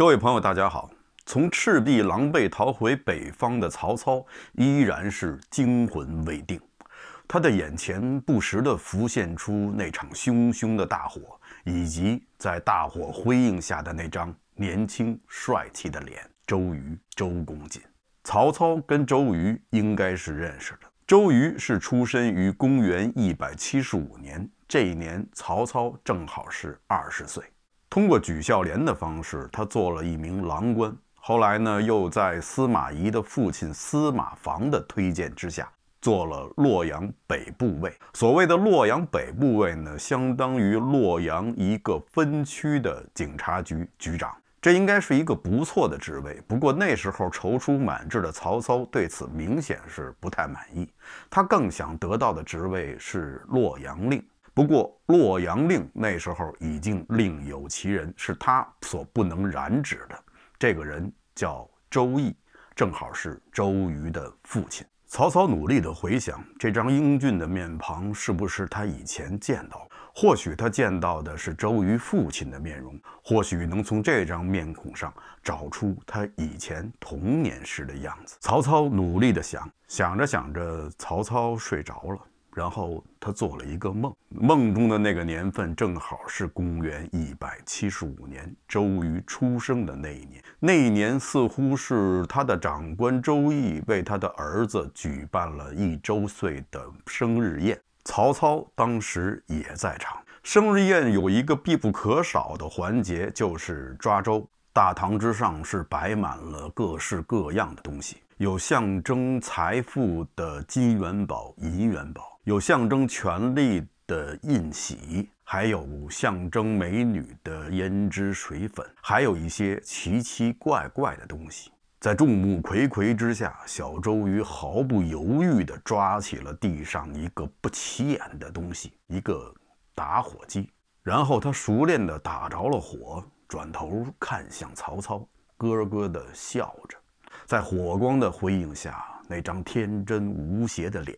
各位朋友，大家好。从赤壁狼狈逃回北方的曹操，依然是惊魂未定。他的眼前不时地浮现出那场熊熊的大火，以及在大火辉映下的那张年轻帅气的脸——周瑜、周公瑾。曹操跟周瑜应该是认识的。周瑜是出生于公元175年，这一年曹操正好是二十岁。通过举孝廉的方式，他做了一名郎官。后来呢，又在司马懿的父亲司马防的推荐之下，做了洛阳北部尉。所谓的洛阳北部尉呢，相当于洛阳一个分区的警察局局长。这应该是一个不错的职位。不过那时候踌躇满志的曹操对此明显是不太满意。他更想得到的职位是洛阳令。不过洛阳令那时候已经另有其人，是他所不能染指的。这个人叫周易，正好是周瑜的父亲。曹操努力地回想这张英俊的面庞，是不是他以前见到？或许他见到的是周瑜父亲的面容，或许能从这张面孔上找出他以前童年时的样子。曹操努力地想，想着想着，曹操睡着了。然后他做了一个梦，梦中的那个年份正好是公元一百七十五年，周瑜出生的那一年。那一年似乎是他的长官周易为他的儿子举办了一周岁的生日宴，曹操当时也在场。生日宴有一个必不可少的环节，就是抓周。大堂之上是摆满了各式各样的东西，有象征财富的金元宝、银元宝。有象征权力的印玺，还有象征美女的胭脂水粉，还有一些奇奇怪怪的东西。在众目睽睽之下，小周瑜毫不犹豫地抓起了地上一个不起眼的东西，一个打火机。然后他熟练地打着了火，转头看向曹操，咯咯地笑着。在火光的辉映下，那张天真无邪的脸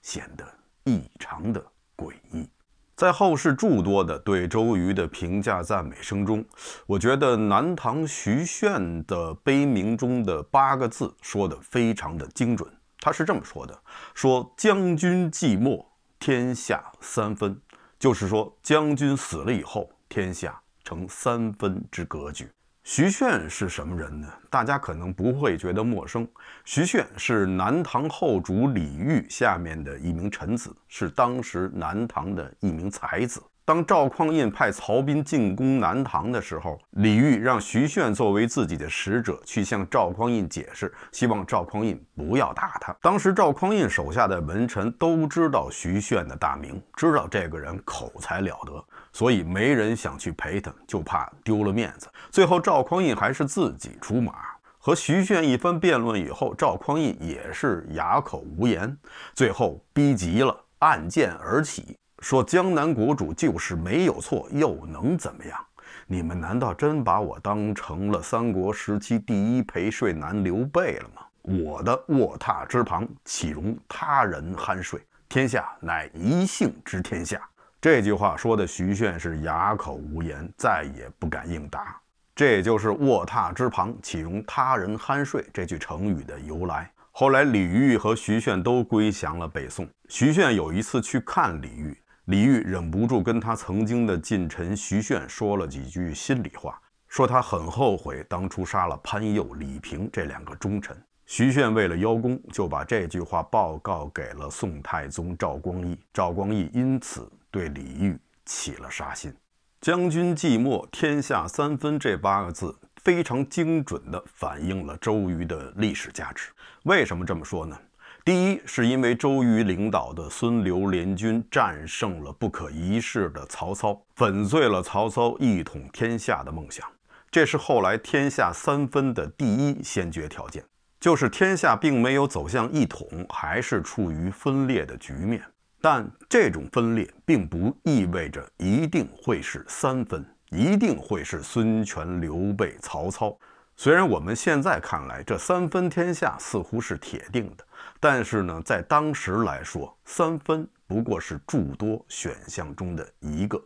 显得。异常的诡异，在后世诸多的对周瑜的评价赞美声中，我觉得南唐徐铉的悲鸣中的八个字说的非常的精准。他是这么说的：“说将军寂寞，天下三分。”就是说，将军死了以后，天下成三分之格局。徐铉是什么人呢？大家可能不会觉得陌生。徐铉是南唐后主李煜下面的一名臣子，是当时南唐的一名才子。当赵匡胤派曹彬进攻南唐的时候，李煜让徐铉作为自己的使者去向赵匡胤解释，希望赵匡胤不要打他。当时赵匡胤手下的文臣都知道徐铉的大名，知道这个人口才了得，所以没人想去陪他，就怕丢了面子。最后赵匡胤还是自己出马，和徐铉一番辩论以后，赵匡胤也是哑口无言，最后逼急了，按剑而起。说江南国主就是没有错，又能怎么样？你们难道真把我当成了三国时期第一陪睡男刘备了吗？我的卧榻之旁岂容他人酣睡？天下乃一姓之天下。这句话说的，徐铉是哑口无言，再也不敢应答。这也就是卧榻之旁岂容他人酣睡这句成语的由来。后来，李煜和徐铉都归降了北宋。徐铉有一次去看李煜。李煜忍不住跟他曾经的近臣徐铉说了几句心里话，说他很后悔当初杀了潘佑、李平这两个忠臣。徐铉为了邀功，就把这句话报告给了宋太宗赵光义。赵光义因此对李煜起了杀心。“将军寂寞天下三分”这八个字非常精准地反映了周瑜的历史价值。为什么这么说呢？第一是因为周瑜领导的孙刘联军战胜了不可一世的曹操，粉碎了曹操一统天下的梦想。这是后来天下三分的第一先决条件，就是天下并没有走向一统，还是处于分裂的局面。但这种分裂并不意味着一定会是三分，一定会是孙权、刘备、曹操。虽然我们现在看来，这三分天下似乎是铁定的。但是呢，在当时来说，三分不过是诸多选项中的一个，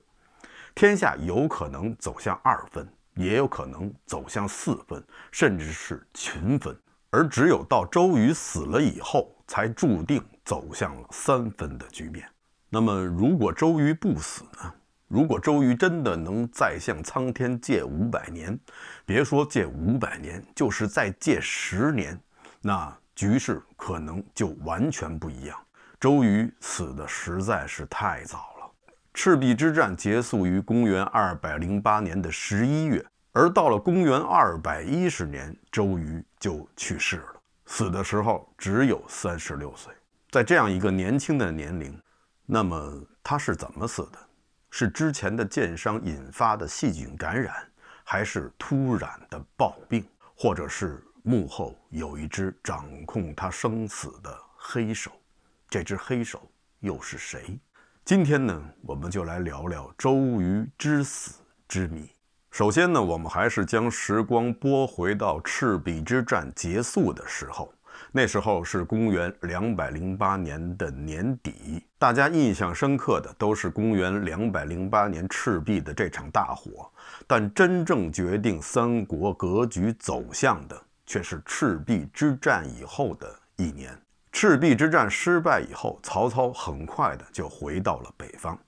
天下有可能走向二分，也有可能走向四分，甚至是群分。而只有到周瑜死了以后，才注定走向了三分的局面。那么，如果周瑜不死呢？如果周瑜真的能再向苍天借五百年，别说借五百年，就是再借十年，那。局势可能就完全不一样。周瑜死的实在是太早了。赤壁之战结束于公元二百零八年的十一月，而到了公元二百一十年，周瑜就去世了，死的时候只有三十六岁。在这样一个年轻的年龄，那么他是怎么死的？是之前的箭伤引发的细菌感染，还是突然的暴病，或者是？幕后有一只掌控他生死的黑手，这只黑手又是谁？今天呢，我们就来聊聊周瑜之死之谜。首先呢，我们还是将时光拨回到赤壁之战结束的时候，那时候是公元两百零八年的年底。大家印象深刻的都是公元两百零八年赤壁的这场大火，但真正决定三国格局走向的。却是赤壁之战以后的一年。赤壁之战失败以后，曹操很快的就回到了北方。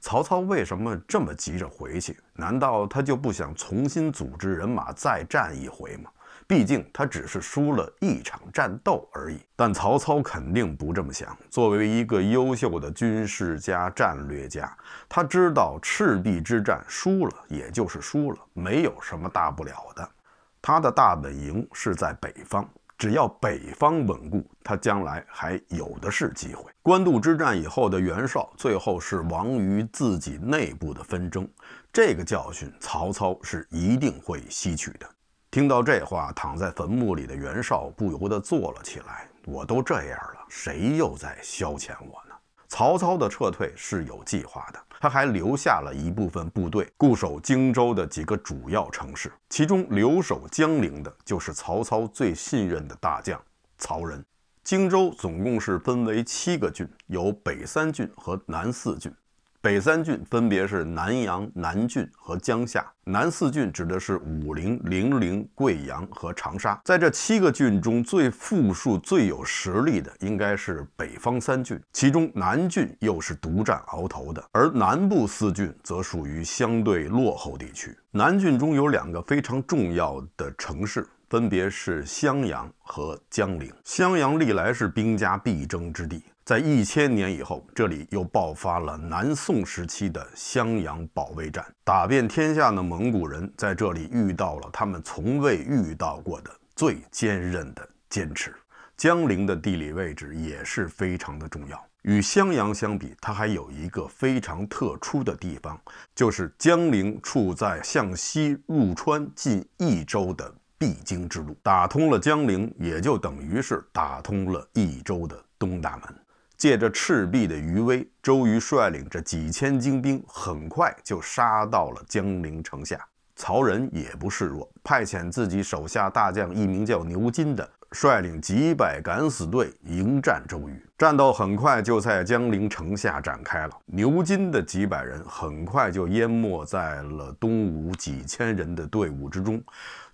曹操为什么这么急着回去？难道他就不想重新组织人马再战一回吗？毕竟他只是输了一场战斗而已。但曹操肯定不这么想。作为一个优秀的军事家、战略家，他知道赤壁之战输了，也就是输了，没有什么大不了的。他的大本营是在北方，只要北方稳固，他将来还有的是机会。官渡之战以后的袁绍，最后是亡于自己内部的纷争，这个教训曹操是一定会吸取的。听到这话，躺在坟墓里的袁绍不由得坐了起来。我都这样了，谁又在消遣我呢？曹操的撤退是有计划的。他还留下了一部分部队固守荆州的几个主要城市，其中留守江陵的就是曹操最信任的大将曹仁。荆州总共是分为七个郡，有北三郡和南四郡。北三郡分别是南阳、南郡和江夏，南四郡指的是武陵、零陵、贵阳和长沙。在这七个郡中，最富庶、最有实力的应该是北方三郡，其中南郡又是独占鳌头的，而南部四郡则属于相对落后地区。南郡中有两个非常重要的城市，分别是襄阳和江陵。襄阳历来是兵家必争之地。在一千年以后，这里又爆发了南宋时期的襄阳保卫战。打遍天下的蒙古人在这里遇到了他们从未遇到过的最坚韧的坚持。江陵的地理位置也是非常的重要。与襄阳相比，它还有一个非常特殊的地方，就是江陵处在向西入川近益州的必经之路。打通了江陵，也就等于是打通了益州的东大门。借着赤壁的余威，周瑜率领着几千精兵，很快就杀到了江陵城下。曹仁也不示弱，派遣自己手下大将，一名叫牛金的，率领几百敢死队迎战周瑜。战斗很快就在江陵城下展开了。牛金的几百人很快就淹没在了东吴几千人的队伍之中。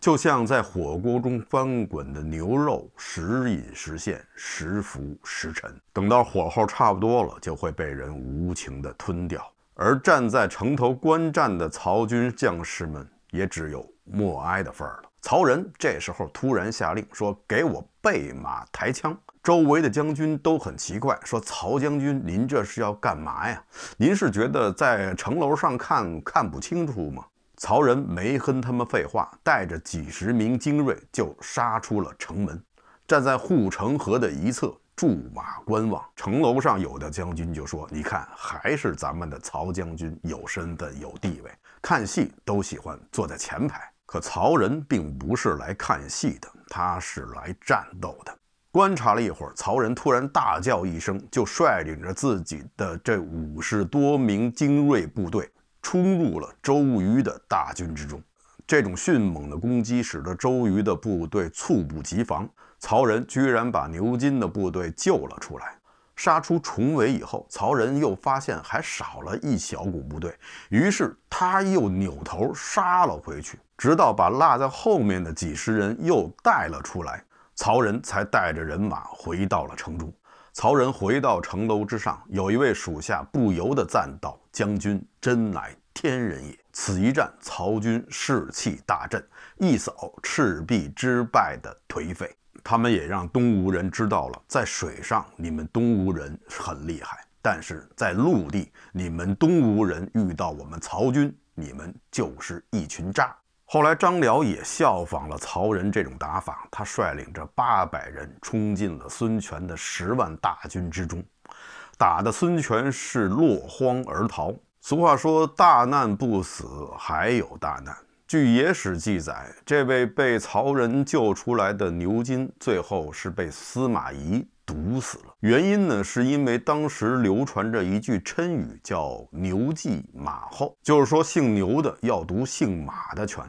就像在火锅中翻滚的牛肉，时隐时现，时浮时沉。等到火候差不多了，就会被人无情地吞掉。而站在城头观战的曹军将士们，也只有默哀的份儿了。曹仁这时候突然下令说：“给我备马，抬枪。”周围的将军都很奇怪，说：“曹将军，您这是要干嘛呀？您是觉得在城楼上看看不清楚吗？”曹仁没跟他们废话，带着几十名精锐就杀出了城门，站在护城河的一侧驻马观望。城楼上有的将军就说：“你看，还是咱们的曹将军有身份、有地位，看戏都喜欢坐在前排。”可曹仁并不是来看戏的，他是来战斗的。观察了一会儿，曹仁突然大叫一声，就率领着自己的这五十多名精锐部队。冲入了周瑜的大军之中，这种迅猛的攻击使得周瑜的部队猝不及防。曹仁居然把牛金的部队救了出来，杀出重围以后，曹仁又发现还少了一小股部队，于是他又扭头杀了回去，直到把落在后面的几十人又带了出来，曹仁才带着人马回到了城中。曹仁回到城楼之上，有一位属下不由得赞道：“将军真乃天人也！”此一战，曹军士气大振，一扫赤壁之败的颓废。他们也让东吴人知道了，在水上你们东吴人很厉害，但是在陆地，你们东吴人遇到我们曹军，你们就是一群渣。后来，张辽也效仿了曹仁这种打法，他率领着八百人冲进了孙权的十万大军之中，打得孙权是落荒而逃。俗话说：“大难不死，还有大难。”据野史记载，这位被曹仁救出来的牛金，最后是被司马懿毒死了。原因呢，是因为当时流传着一句谶语，叫“牛忌马后”，就是说姓牛的要读姓马的全。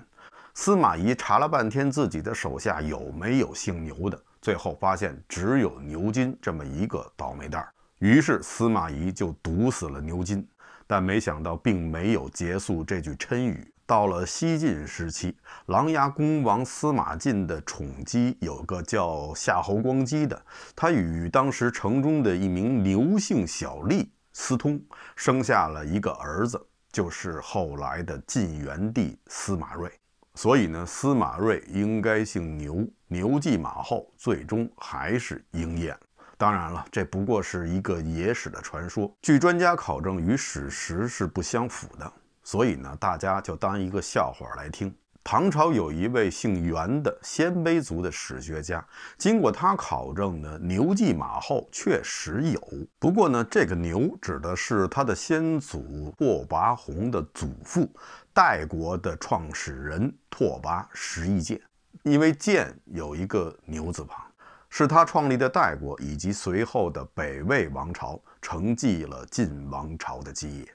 司马懿查了半天，自己的手下有没有姓牛的，最后发现只有牛金这么一个倒霉蛋儿。于是司马懿就毒死了牛金，但没想到并没有结束这句谶语。到了西晋时期，琅琊公王司马晋的宠姬有个叫夏侯光姬的，她与当时城中的一名牛姓小吏私通，生下了一个儿子，就是后来的晋元帝司马睿。所以呢，司马睿应该姓牛，牛继马后，最终还是应验。当然了，这不过是一个野史的传说，据专家考证，与史实是不相符的。所以呢，大家就当一个笑话来听。唐朝有一位姓袁的鲜卑族的史学家，经过他考证呢，牛继马后确实有。不过呢，这个牛指的是他的先祖拓跋宏的祖父。代国的创始人拓跋十亿建，因为“建有一个牛字旁，是他创立的代国以及随后的北魏王朝承继了晋王朝的基业。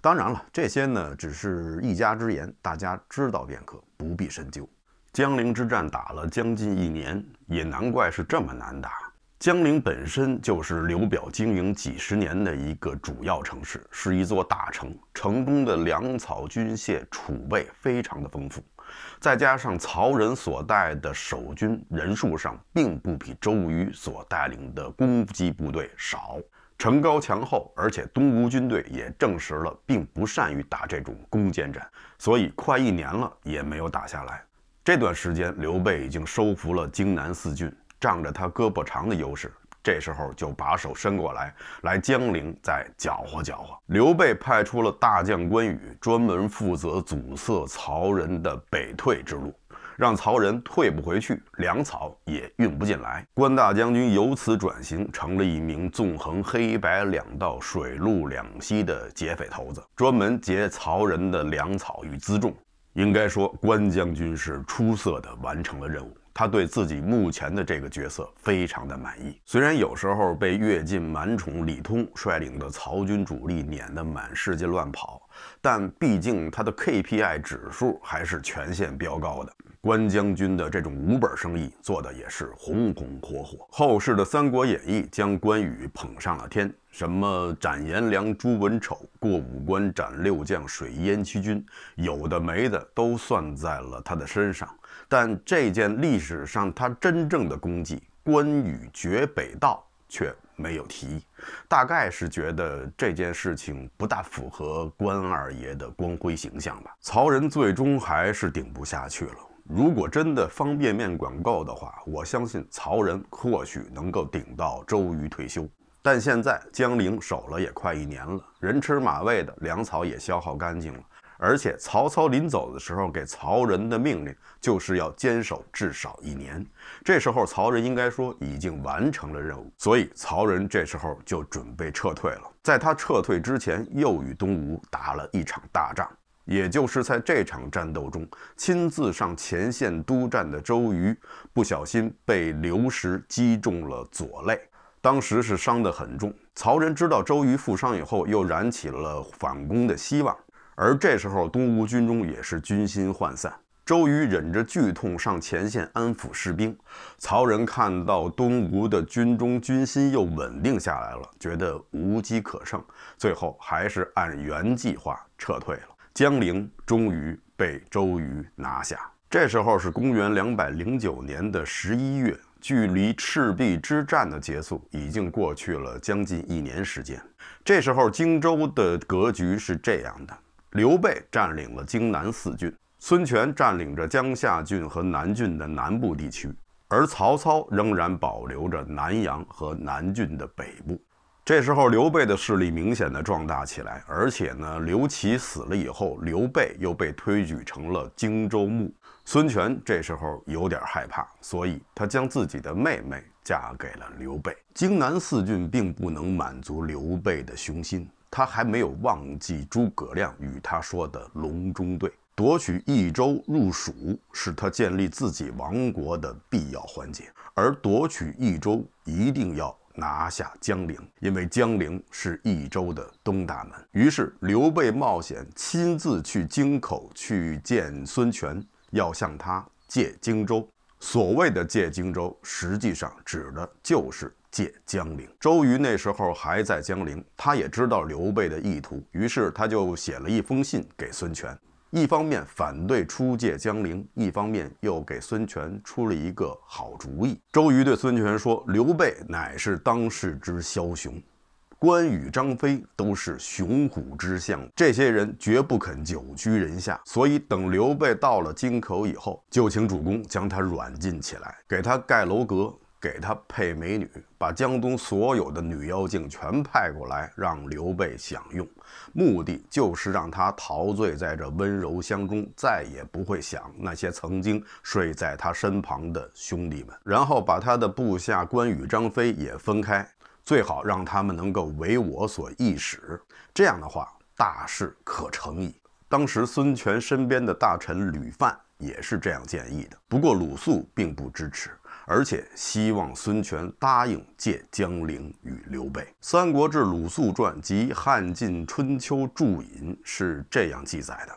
当然了，这些呢只是一家之言，大家知道便可，不必深究。江陵之战打了将近一年，也难怪是这么难打。江陵本身就是刘表经营几十年的一个主要城市，是一座大城，城中的粮草军械储备非常的丰富，再加上曹仁所带的守军人数上并不比周瑜所带领的攻击部队少，城高墙厚，而且东吴军队也证实了并不善于打这种攻坚战，所以快一年了也没有打下来。这段时间，刘备已经收服了荆南四郡。仗着他胳膊长的优势，这时候就把手伸过来，来江陵再搅和搅和。刘备派出了大将关羽，专门负责阻塞曹仁的北退之路，让曹仁退不回去，粮草也运不进来。关大将军由此转型，成了一名纵横黑白两道、水陆两栖的劫匪头子，专门劫曹仁的粮草与辎重。应该说，关将军是出色地完成了任务。他对自己目前的这个角色非常的满意，虽然有时候被跃进蛮宠李通率领的曹军主力撵得满世界乱跑。但毕竟他的 KPI 指数还是全线飙高的。关将军的这种无本生意做的也是红红火火。后世的《三国演义》将关羽捧上了天，什么斩颜良、诛文丑、过五关斩六将、水淹七军，有的没的都算在了他的身上。但这件历史上他真正的功绩——关羽绝北道，却。没有提，大概是觉得这件事情不大符合关二爷的光辉形象吧。曹仁最终还是顶不下去了。如果真的方便面管够的话，我相信曹仁或许能够顶到周瑜退休。但现在江陵守了也快一年了，人吃马喂的粮草也消耗干净了。而且曹操临走的时候给曹仁的命令就是要坚守至少一年。这时候曹仁应该说已经完成了任务，所以曹仁这时候就准备撤退了。在他撤退之前，又与东吴打了一场大仗。也就是在这场战斗中，亲自上前线督战的周瑜不小心被刘石击中了左肋，当时是伤得很重。曹仁知道周瑜负伤以后，又燃起了反攻的希望。而这时候，东吴军中也是军心涣散。周瑜忍着剧痛上前线安抚士兵。曹仁看到东吴的军中军心又稳定下来了，觉得无机可乘，最后还是按原计划撤退了。江陵终于被周瑜拿下。这时候是公元两百零九年的十一月，距离赤壁之战的结束已经过去了将近一年时间。这时候荆州的格局是这样的。刘备占领了荆南四郡，孙权占领着江夏郡和南郡的南部地区，而曹操仍然保留着南阳和南郡的北部。这时候，刘备的势力明显的壮大起来，而且呢，刘琦死了以后，刘备又被推举成了荆州牧。孙权这时候有点害怕，所以他将自己的妹妹嫁给了刘备。荆南四郡并不能满足刘备的雄心。他还没有忘记诸葛亮与他说的“隆中对”，夺取益州入蜀是他建立自己王国的必要环节，而夺取益州一定要拿下江陵，因为江陵是益州的东大门。于是刘备冒险亲自去京口去见孙权，要向他借荆州。所谓的借荆州，实际上指的就是。借江陵，周瑜那时候还在江陵，他也知道刘备的意图，于是他就写了一封信给孙权，一方面反对出借江陵，一方面又给孙权出了一个好主意。周瑜对孙权说：“刘备乃是当世之枭雄，关羽、张飞都是雄虎之相，这些人绝不肯久居人下，所以等刘备到了京口以后，就请主公将他软禁起来，给他盖楼阁。”给他配美女，把江东所有的女妖精全派过来，让刘备享用，目的就是让他陶醉在这温柔乡中，再也不会想那些曾经睡在他身旁的兄弟们。然后把他的部下关羽、张飞也分开，最好让他们能够为我所役使。这样的话，大事可成矣。当时孙权身边的大臣吕范也是这样建议的，不过鲁肃并不支持。而且希望孙权答应借江陵与刘备。《三国志·鲁肃传》及《汉晋春秋注引》是这样记载的：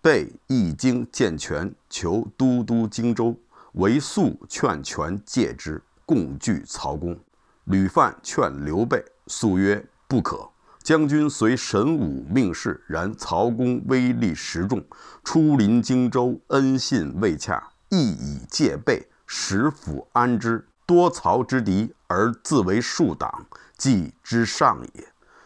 备一经见权，求都督荆州，为肃劝权借之，共拒曹公。吕范劝刘备，肃曰：“不可。将军随神武命事，然曹公威力实重，初临荆州，恩信未洽，亦以戒备。”使府安之，多曹之敌而自为庶党，计之上也。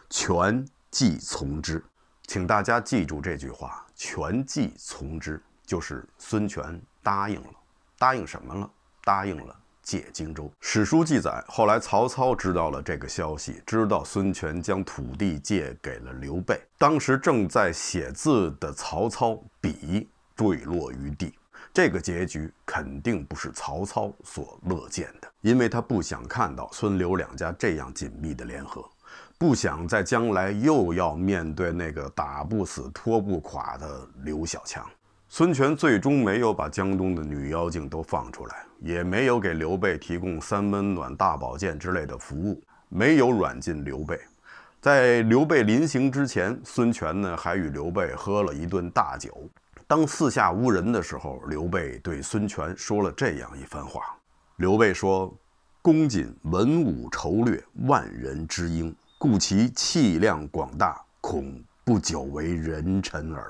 权计从之，请大家记住这句话：权计从之，就是孙权答应了，答应什么了？答应了借荆州。史书记载，后来曹操知道了这个消息，知道孙权将土地借给了刘备，当时正在写字的曹操笔坠落于地。这个结局肯定不是曹操所乐见的，因为他不想看到孙刘两家这样紧密的联合，不想在将来又要面对那个打不死、拖不垮的刘小强。孙权最终没有把江东的女妖精都放出来，也没有给刘备提供三温暖、大保健之类的服务，没有软禁刘备。在刘备临行之前，孙权呢还与刘备喝了一顿大酒。当四下无人的时候，刘备对孙权说了这样一番话。刘备说：“公瑾文武筹略，万人之英，故其气量广大，恐不久为人臣耳。”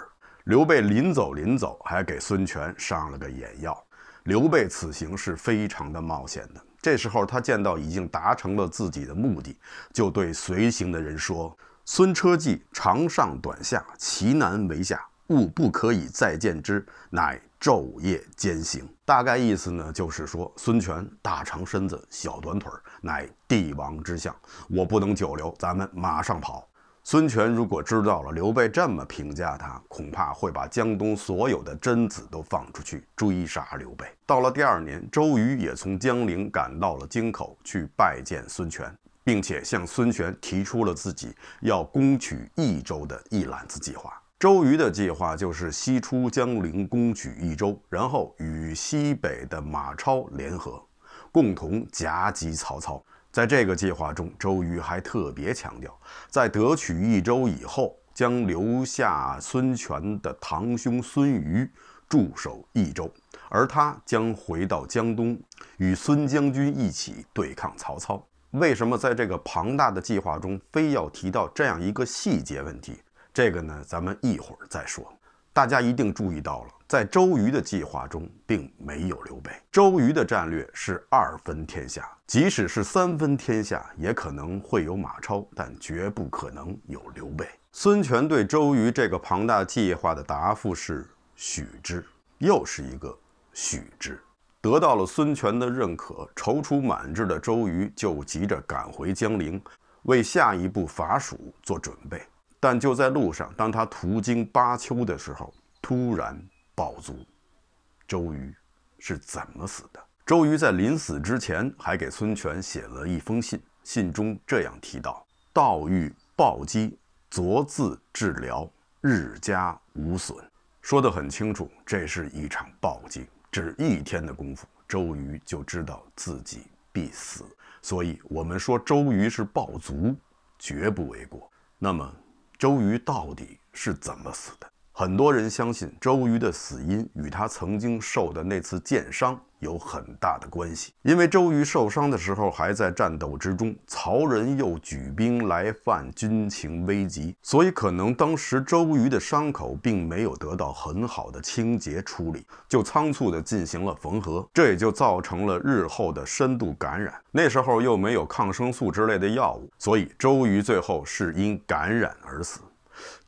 刘备临走临走还给孙权上了个眼药。刘备此行是非常的冒险的。这时候他见到已经达成了自己的目的，就对随行的人说：“孙车骑长上短下，其难为下。”故不可以再见之，乃昼夜兼行。大概意思呢，就是说孙权大长身子，小短腿儿，乃帝王之相，我不能久留，咱们马上跑。孙权如果知道了刘备这么评价他，恐怕会把江东所有的贞子都放出去追杀刘备。到了第二年，周瑜也从江陵赶到了京口去拜见孙权，并且向孙权提出了自己要攻取益州的一揽子计划。周瑜的计划就是西出江陵，攻取益州，然后与西北的马超联合，共同夹击曹操。在这个计划中，周瑜还特别强调，在夺取益州以后，将留下孙权的堂兄孙瑜驻守益州，而他将回到江东，与孙将军一起对抗曹操。为什么在这个庞大的计划中，非要提到这样一个细节问题？这个呢，咱们一会儿再说。大家一定注意到了，在周瑜的计划中，并没有刘备。周瑜的战略是二分天下，即使是三分天下，也可能会有马超，但绝不可能有刘备。孙权对周瑜这个庞大计划的答复是“许之”，又是一个“许之”。得到了孙权的认可，踌躇满志的周瑜就急着赶回江陵，为下一步伐蜀做准备。但就在路上，当他途经巴丘的时候，突然暴卒。周瑜是怎么死的？周瑜在临死之前还给孙权写了一封信，信中这样提到：“道遇暴击，昨自治疗，日加无损。”说得很清楚，这是一场暴击。只一天的功夫，周瑜就知道自己必死，所以我们说周瑜是暴卒，绝不为过。那么，周瑜到底是怎么死的？很多人相信周瑜的死因与他曾经受的那次箭伤有很大的关系，因为周瑜受伤的时候还在战斗之中，曹仁又举兵来犯，军情危急，所以可能当时周瑜的伤口并没有得到很好的清洁处理，就仓促的进行了缝合，这也就造成了日后的深度感染。那时候又没有抗生素之类的药物，所以周瑜最后是因感染而死。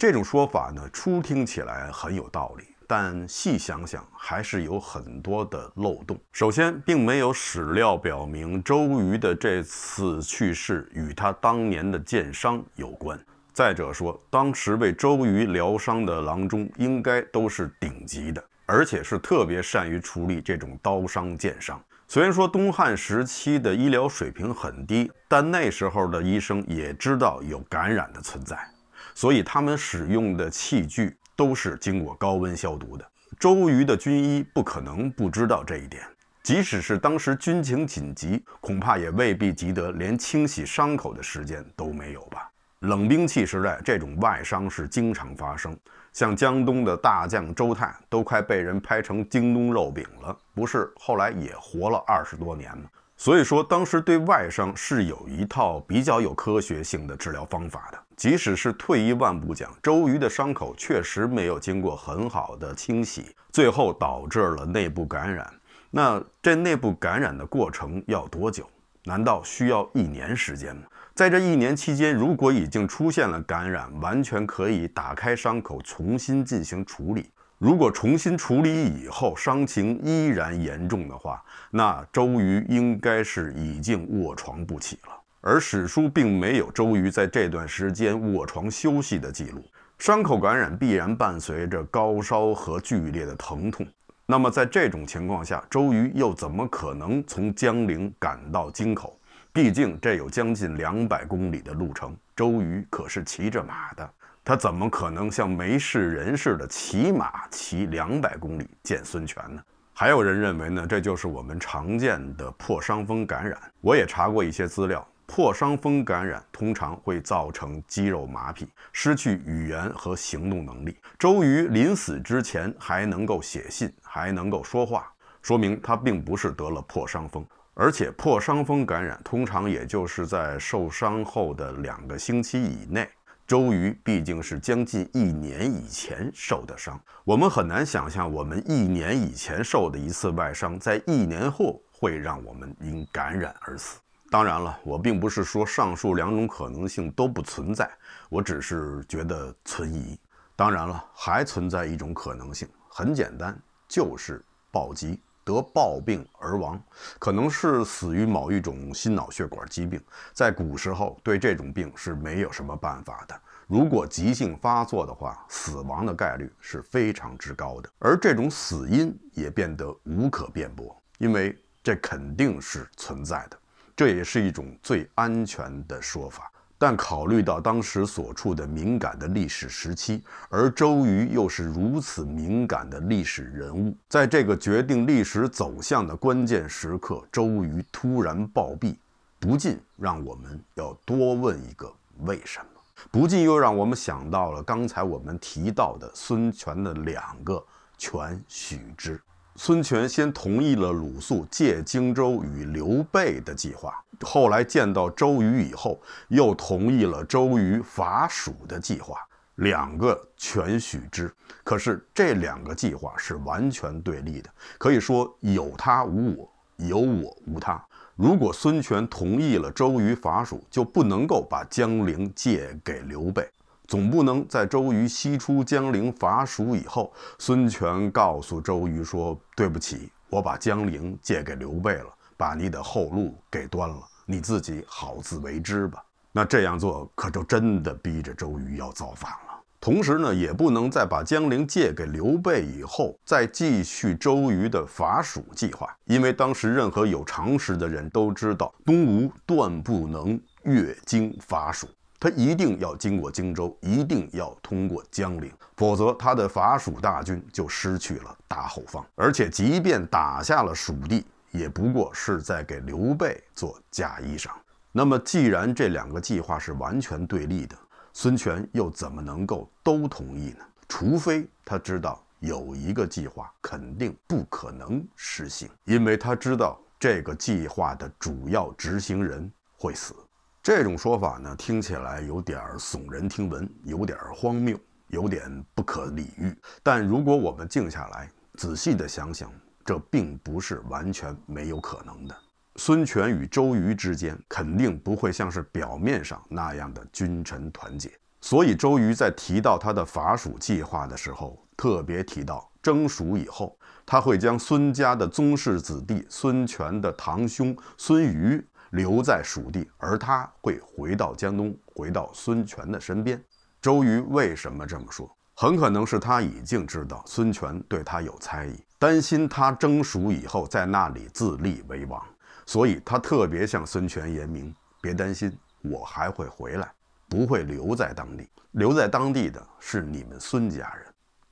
这种说法呢，初听起来很有道理，但细想想还是有很多的漏洞。首先，并没有史料表明周瑜的这次去世与他当年的箭伤有关。再者说，当时为周瑜疗伤的郎中应该都是顶级的，而且是特别善于处理这种刀伤箭伤。虽然说东汉时期的医疗水平很低，但那时候的医生也知道有感染的存在。所以他们使用的器具都是经过高温消毒的。周瑜的军医不可能不知道这一点，即使是当时军情紧急，恐怕也未必急得连清洗伤口的时间都没有吧。冷兵器时代，这种外伤是经常发生。像江东的大将周泰，都快被人拍成京东肉饼了，不是？后来也活了二十多年吗？所以说，当时对外伤是有一套比较有科学性的治疗方法的。即使是退一万步讲，周瑜的伤口确实没有经过很好的清洗，最后导致了内部感染。那这内部感染的过程要多久？难道需要一年时间吗？在这一年期间，如果已经出现了感染，完全可以打开伤口重新进行处理。如果重新处理以后伤情依然严重的话，那周瑜应该是已经卧床不起了。而史书并没有周瑜在这段时间卧床休息的记录。伤口感染必然伴随着高烧和剧烈的疼痛。那么在这种情况下，周瑜又怎么可能从江陵赶到京口？毕竟这有将近两百公里的路程，周瑜可是骑着马的。他怎么可能像没事人似的骑马骑两百公里见孙权呢？还有人认为呢，这就是我们常见的破伤风感染。我也查过一些资料，破伤风感染通常会造成肌肉麻痹、失去语言和行动能力。周瑜临死之前还能够写信，还能够说话，说明他并不是得了破伤风。而且破伤风感染通常也就是在受伤后的两个星期以内。周瑜毕竟是将近一年以前受的伤，我们很难想象，我们一年以前受的一次外伤，在一年后会让我们因感染而死。当然了，我并不是说上述两种可能性都不存在，我只是觉得存疑。当然了，还存在一种可能性，很简单，就是暴击。得暴病而亡，可能是死于某一种心脑血管疾病。在古时候，对这种病是没有什么办法的。如果急性发作的话，死亡的概率是非常之高的。而这种死因也变得无可辩驳，因为这肯定是存在的。这也是一种最安全的说法。但考虑到当时所处的敏感的历史时期，而周瑜又是如此敏感的历史人物，在这个决定历史走向的关键时刻，周瑜突然暴毙，不禁让我们要多问一个为什么，不禁又让我们想到了刚才我们提到的孙权的两个全许之。孙权先同意了鲁肃借荆州与刘备的计划，后来见到周瑜以后，又同意了周瑜伐蜀的计划，两个全许之。可是这两个计划是完全对立的，可以说有他无我，有我无他。如果孙权同意了周瑜伐蜀，就不能够把江陵借给刘备。总不能在周瑜西出江陵伐蜀以后，孙权告诉周瑜说：“对不起，我把江陵借给刘备了，把你的后路给端了，你自己好自为之吧。”那这样做可就真的逼着周瑜要造反了。同时呢，也不能再把江陵借给刘备以后再继续周瑜的伐蜀计划，因为当时任何有常识的人都知道，东吴断不能越境伐蜀。他一定要经过荆州，一定要通过江陵，否则他的伐蜀大军就失去了大后方。而且，即便打下了蜀地，也不过是在给刘备做嫁衣裳。那么，既然这两个计划是完全对立的，孙权又怎么能够都同意呢？除非他知道有一个计划肯定不可能实行，因为他知道这个计划的主要执行人会死。这种说法呢，听起来有点耸人听闻，有点荒谬，有点不可理喻。但如果我们静下来仔细的想想，这并不是完全没有可能的。孙权与周瑜之间肯定不会像是表面上那样的君臣团结，所以周瑜在提到他的伐蜀计划的时候，特别提到征蜀以后，他会将孙家的宗室子弟、孙权的堂兄孙瑜。留在蜀地，而他会回到江东，回到孙权的身边。周瑜为什么这么说？很可能是他已经知道孙权对他有猜疑，担心他征蜀以后在那里自立为王，所以他特别向孙权言明：别担心，我还会回来，不会留在当地。留在当地的是你们孙家人。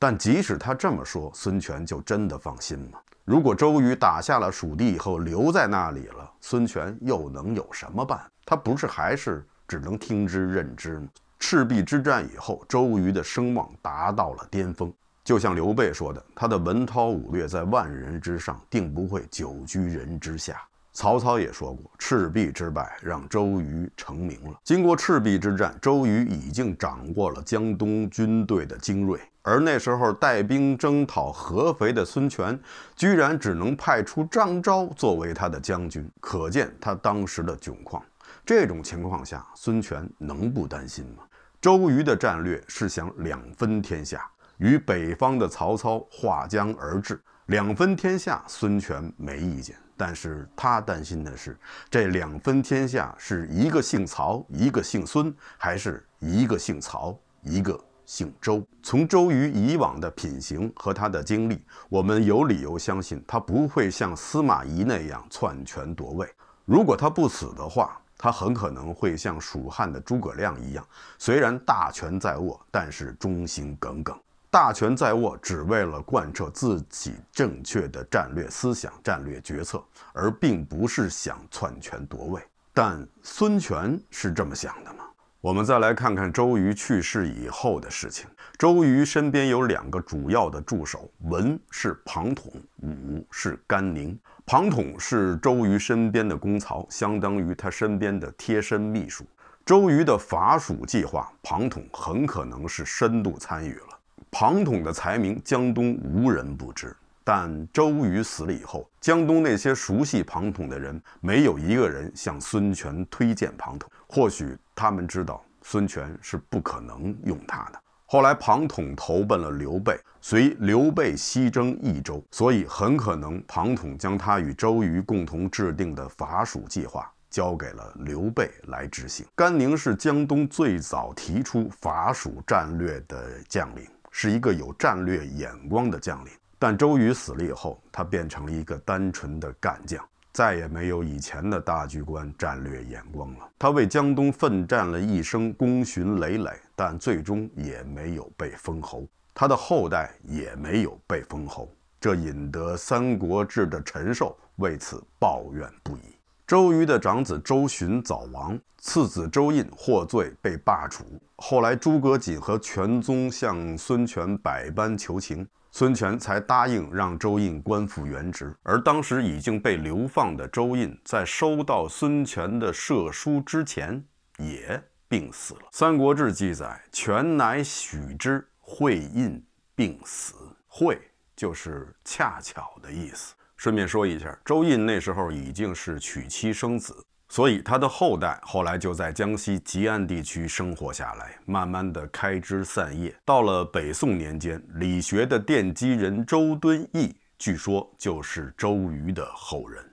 但即使他这么说，孙权就真的放心吗？如果周瑜打下了蜀地以后留在那里了，孙权又能有什么办？他不是还是只能听之任之吗？赤壁之战以后，周瑜的声望达到了巅峰。就像刘备说的，他的文韬武略在万人之上，定不会久居人之下。曹操也说过，赤壁之败让周瑜成名了。经过赤壁之战，周瑜已经掌握了江东军队的精锐，而那时候带兵征讨合肥的孙权，居然只能派出张昭作为他的将军，可见他当时的窘况。这种情况下，孙权能不担心吗？周瑜的战略是想两分天下，与北方的曹操划江而治。两分天下，孙权没意见。但是他担心的是，这两分天下是一个姓曹，一个姓孙，还是一个姓曹，一个姓周？从周瑜以往的品行和他的经历，我们有理由相信，他不会像司马懿那样篡权夺位。如果他不死的话，他很可能会像蜀汉的诸葛亮一样，虽然大权在握，但是忠心耿耿。大权在握，只为了贯彻自己正确的战略思想、战略决策，而并不是想篡权夺位。但孙权是这么想的吗？我们再来看看周瑜去世以后的事情。周瑜身边有两个主要的助手，文是庞统，武是甘宁。庞统是周瑜身边的功曹，相当于他身边的贴身秘书。周瑜的伐蜀计划，庞统很可能是深度参与了。庞统的才名，江东无人不知。但周瑜死了以后，江东那些熟悉庞统的人，没有一个人向孙权推荐庞统。或许他们知道孙权是不可能用他的。后来，庞统投奔了刘备，随刘备西征益州，所以很可能庞统将他与周瑜共同制定的伐蜀计划交给了刘备来执行。甘宁是江东最早提出伐蜀战略的将领。是一个有战略眼光的将领，但周瑜死了以后，他变成了一个单纯的干将，再也没有以前的大局观、战略眼光了。他为江东奋战了一生，功勋累累，但最终也没有被封侯，他的后代也没有被封侯，这引得《三国志》的陈寿为此抱怨不已。周瑜的长子周循早亡，次子周胤获罪被罢黜。后来，诸葛瑾和全宗向孙权百般求情，孙权才答应让周胤官复原职。而当时已经被流放的周胤，在收到孙权的赦书之前也病死了。《三国志》记载：“全乃许之，会胤病死。会就是恰巧的意思。”顺便说一下，周胤那时候已经是娶妻生子，所以他的后代后来就在江西吉安地区生活下来，慢慢的开枝散叶。到了北宋年间，理学的奠基人周敦颐，据说就是周瑜的后人。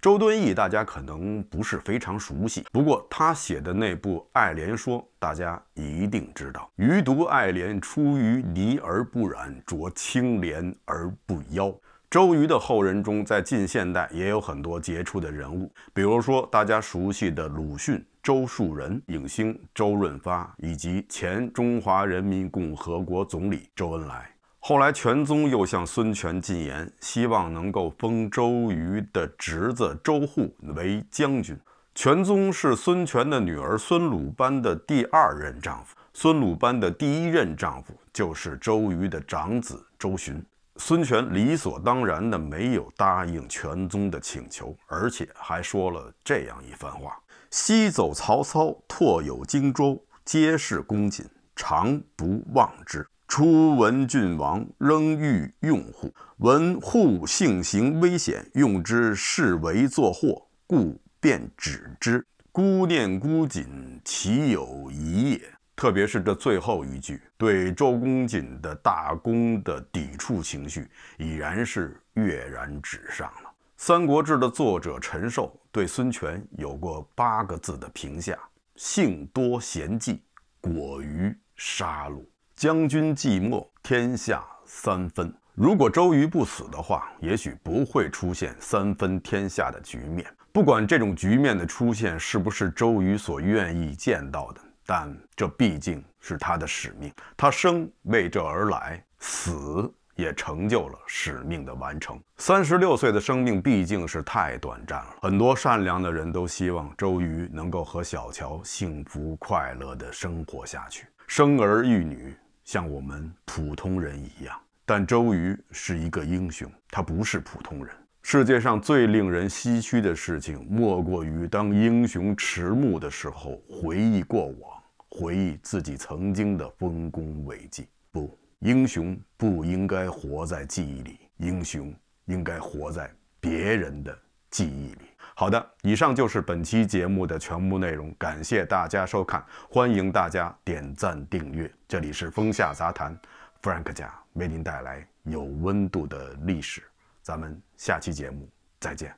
周敦颐大家可能不是非常熟悉，不过他写的那部《爱莲说》，大家一定知道：“余独爱莲出淤泥而不染，濯清涟而不妖。”周瑜的后人中，在近现代也有很多杰出的人物，比如说大家熟悉的鲁迅、周树人、影星周润发，以及前中华人民共和国总理周恩来。后来，全宗又向孙权进言，希望能够封周瑜的侄子周护为将军。全宗是孙权的女儿孙鲁班的第二任丈夫，孙鲁班的第一任丈夫就是周瑜的长子周循。孙权理所当然的没有答应全宗的请求，而且还说了这样一番话：“昔走曹操，拓有荆州，皆是恭谨，常不忘之。初闻郡王仍欲用户，闻户性行危险，用之是为作祸，故便止之。孤念孤谨，岂有疑也？”特别是这最后一句，对周公瑾的大功的抵触情绪，已然是跃然纸上了。《三国志》的作者陈寿对孙权有过八个字的评价：性多贤计，果于杀戮。将军寂寞，天下三分。如果周瑜不死的话，也许不会出现三分天下的局面。不管这种局面的出现是不是周瑜所愿意见到的。但这毕竟是他的使命，他生为这而来，死也成就了使命的完成。三十六岁的生命毕竟是太短暂了，很多善良的人都希望周瑜能够和小乔幸福快乐的生活下去，生儿育女，像我们普通人一样。但周瑜是一个英雄，他不是普通人。世界上最令人唏嘘的事情，莫过于当英雄迟暮的时候，回忆过往。回忆自己曾经的丰功伟绩，不，英雄不应该活在记忆里，英雄应该活在别人的记忆里。好的，以上就是本期节目的全部内容，感谢大家收看，欢迎大家点赞订阅。这里是风下杂谈，Frank 家为您带来有温度的历史，咱们下期节目再见。